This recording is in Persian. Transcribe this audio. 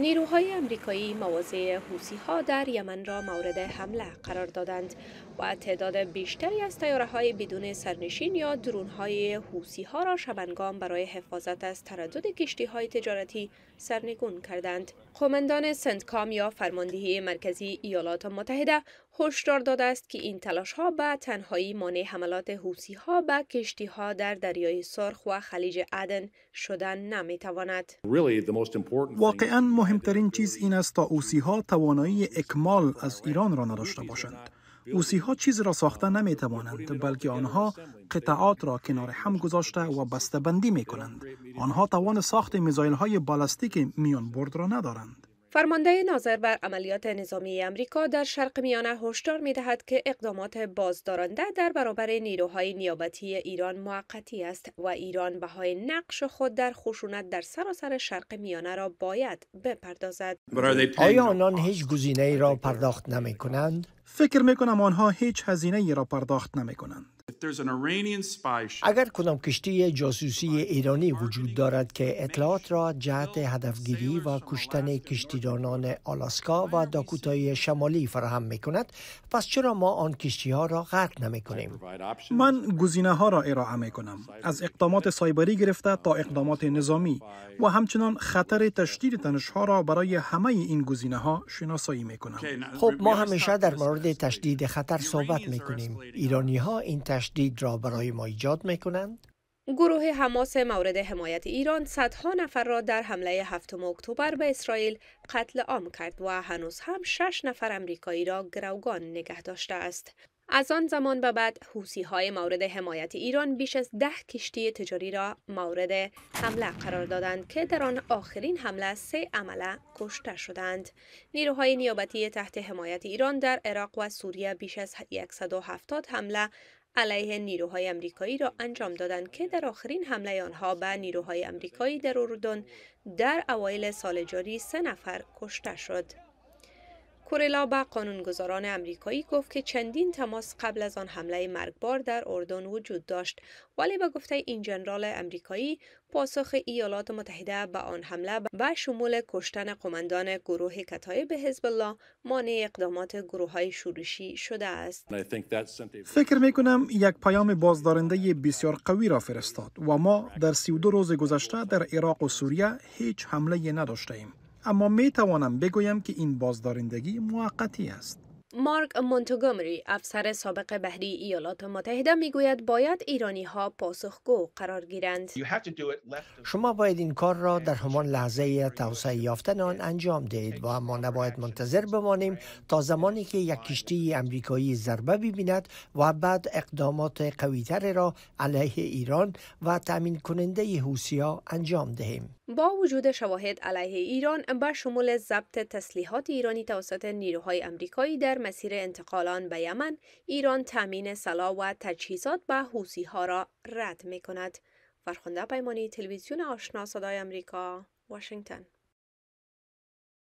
نیروهای امریکایی مواضع حوسی ها در یمن را مورد حمله قرار دادند و تعداد بیشتری از تیاره های بدون سرنشین یا درون های حوسی ها را شبنگام برای حفاظت از تردد کشتی های تجارتی سرنگون کردند. قومندان سندکام یا فرماندهی مرکزی ایالات متحده هشدار داده است که این تلاش ها به تنهایی مانع حملات حوسی ها به کشتی ها در دریای سرخ و خلیج عدن شدن نمی تواند. واقعا مهمترین چیز این است تا حوسی ها توانایی اکمال از ایران را نداشته باشند. روسی ها چیز را ساخته نمی بلکه آنها قطعات را کنار هم گذاشته و بسته بندی می کنند. آنها توان ساخت میزایل های بالستیک میان برد را ندارند. فرمانده ناظر بر عملیات نظامی امریکا در شرق میانه هشدار دهد که اقدامات بازدارنده در برابر نیروهای نیابتی ایران موقتی است و ایران بهای نقش خود در خشونت در سراسر شرق میانه را باید بپردازد آیا آنان هیچ گزینه ای را پرداخت نمی کنند؟ فکر می آنها هیچ هزینه ای را پرداخت نمی کنند اگر کدام کشتی جاسوسی ایرانی وجود دارد که اطلاعات را جهت هدفگیری و کشتن کشتیرانان آلاسکا و داکوتای شمالی فراهم می کند پس چرا ما آن کشتی ها را غرق نمی کنیم من گزینه ها را ارائه می کنم از اقدامات سایبری گرفته تا اقدامات نظامی و همچنان خطر تشدید تنش را برای همه این گزینه ها شناسایی می کنم خب ما همیشه در مورد تشدید خطر صحبت می کنیم ایرانی ها این تشدید تشدید را برای ما ایجاد می گروه حماس مورد حمایت ایران صدها نفر را در حمله 7 اکتبر به اسرائیل قتل عام کرد و هنوز هم شش نفر امریکایی را گروگان نگه داشته است. از آن زمان به بعد حوسی های مورد حمایت ایران بیش از ده کشتی تجاری را مورد حمله قرار دادند که در آن آخرین حمله سه عمله کشته شدند. نیروهای نیابتی تحت حمایت ایران در عراق و سوریه بیش از 170 حمله علیه نیروهای امریکایی را انجام دادند که در آخرین حمله آنها به نیروهای امریکایی در اردن در اوایل سال جاری سه نفر کشته شد. کورلا به قانونگذاران امریکایی گفت که چندین تماس قبل از آن حمله مرگبار در اردن وجود داشت ولی به گفته این جنرال امریکایی پاسخ ایالات متحده به آن حمله و شمول کشتن قماندان گروه کتایب حزب الله مانع اقدامات گروه های شورشی شده است فکر می کنم یک پیام بازدارنده بسیار قوی را فرستاد و ما در 32 روز گذشته در عراق و سوریه هیچ حمله نداشته ایم اما می توانم بگویم که این بازدارندگی موقتی است. مارک مونتگومری افسر سابق بهری ایالات متحده میگوید باید ایرانی ها پاسخگو قرار گیرند شما باید این کار را در همان لحظه توسعه یافتن آن انجام دهید و ما نباید منتظر بمانیم تا زمانی که یک کشتی امریکایی ضربه ببیند و بعد اقدامات قویتر را علیه ایران و تامین کننده حوسی انجام دهیم با وجود شواهد علیه ایران بر شمول ضبط تسلیحات ایرانی توسط نیروهای امریکایی در مسیر انتقالان به یمن ایران تامین سلاح و تجهیزات به حوسی ها را رد می کند. فرخنده پیمانی تلویزیون آشنا صدای واشنگتن